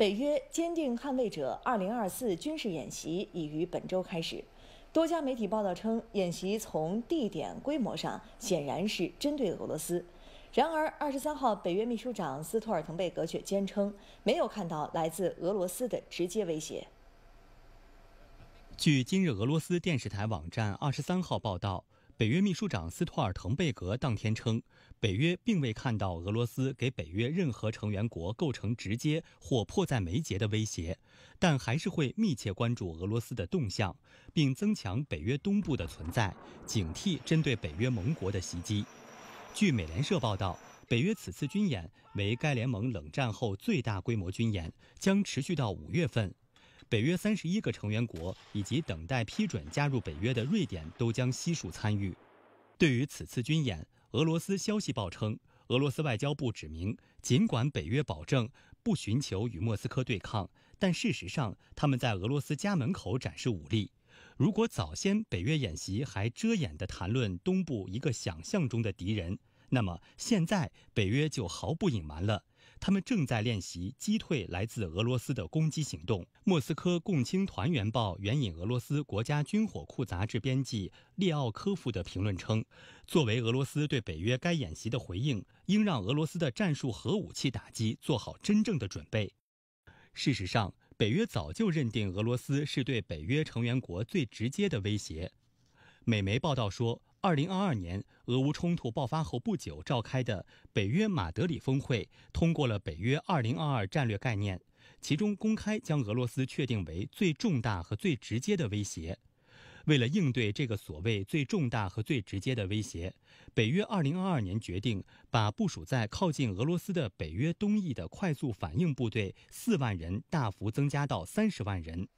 北约坚定捍卫者2024军事演习已于本周开始。多家媒体报道称，演习从地点、规模上显然是针对俄罗斯。然而，二十三号，北约秘书长斯托尔滕贝格却坚称没有看到来自俄罗斯的直接威胁。据今日俄罗斯电视台网站二十三号报道。北约秘书长斯托尔滕贝格当天称，北约并未看到俄罗斯给北约任何成员国构成直接或迫在眉睫的威胁，但还是会密切关注俄罗斯的动向，并增强北约东部的存在，警惕针对北约盟国的袭击。据美联社报道，北约此次军演为该联盟冷战后最大规模军演，将持续到五月份。北约三十一个成员国以及等待批准加入北约的瑞典都将悉数参与。对于此次军演，俄罗斯消息报称，俄罗斯外交部指明，尽管北约保证不寻求与莫斯科对抗，但事实上他们在俄罗斯家门口展示武力。如果早先北约演习还遮掩地谈论东部一个想象中的敌人，那么现在北约就毫不隐瞒了。他们正在练习击退来自俄罗斯的攻击行动。莫斯科共青团员报援引俄罗斯国家军火库杂志编辑列奥科夫的评论称：“作为俄罗斯对北约该演习的回应，应让俄罗斯的战术核武器打击做好真正的准备。”事实上，北约早就认定俄罗斯是对北约成员国最直接的威胁。美媒报道说。二零二二年，俄乌冲突爆发后不久召开的北约马德里峰会通过了北约二零二二战略概念，其中公开将俄罗斯确定为最重大和最直接的威胁。为了应对这个所谓最重大和最直接的威胁，北约二零二二年决定把部署在靠近俄罗斯的北约东翼的快速反应部队四万人大幅增加到三十万人。